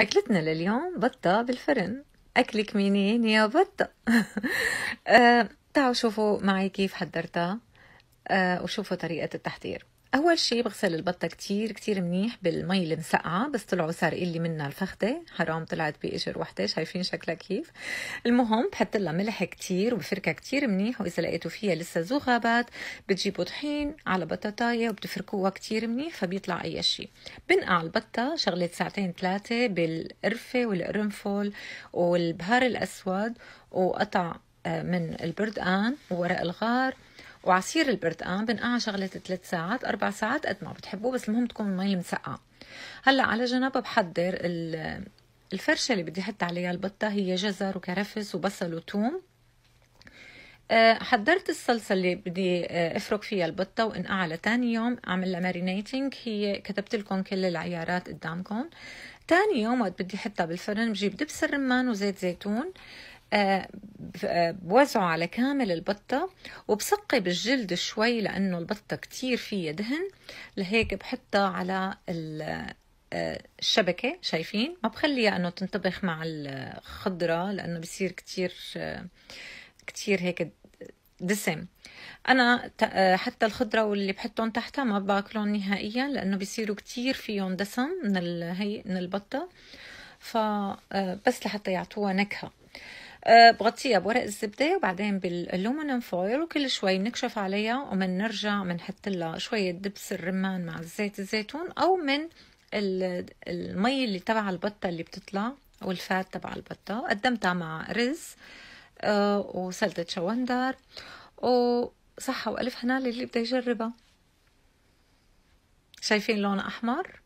أكلتنا لليوم بطة بالفرن أكلك منين يا بطة أه، تعالوا شوفوا معي كيف حضرتها أه، وشوفوا طريقة التحضير اول شيء بغسل البطه كتير كتير منيح بالمي المسقعه بس طلعوا سارقين لي منها الفخده حرام طلعت بقشر وحده شايفين شكلها كيف المهم بحط لها ملح كتير وبفركها كتير منيح واذا لقيتوا فيها لسه ذو غابات بتجيبوا طحين على بطاطايه وبتفركوها كتير منيح فبيطلع اي شيء بنقع البطه شغلة ساعتين ثلاثه بالقرفه والقرنفل والبهار الاسود وقطع آه، من البردقان وورق الغار وعصير البرتقان آه، بنقع شغلة ثلاث ساعات أربع ساعات قد ما بتحبوه بس المهم تكون المي مسقعة هلا على جنب بحضر الفرشة اللي بدي أحط عليها البطة هي جزر وكرفس وبصل وثوم آه، حضرت الصلصة اللي بدي آه، افرك فيها البطة وانقعها لتاني يوم اعمل لها مارينيتنج هي كتبت لكم كل العيارات قدامكم تاني يوم وقت بدي احطها بالفرن بجيب دبس الرمان وزيت زيتون آه، بوزعه على كامل البطة وبسقي بالجلد شوي لأنه البطة كتير فيها دهن لهيك بحطها على آه، الشبكة شايفين ما بخليها أنه تنطبخ مع الخضرة لأنه بصير كتير آه، كتير هيك دسم انا حتى الخضره واللي بحطهم تحتها ما باكلهم نهائيا لانه بصيروا كتير فيهم دسم من هي من البطه فبس لحتى يعطوها نكهه آه، بغطيها بورق الزبده وبعدين بالالومنيوم فويل وكل شوي بنكشف عليها وبنرجع بنحط لها شويه دبس الرمان مع زيت الزيتون او من المي اللي تبع البطه اللي بتطلع والفات تبع البطه قدمتها مع رز آه، وسلطه شوندر وصحه والف هنا للي بده يجربها شايفين لونها احمر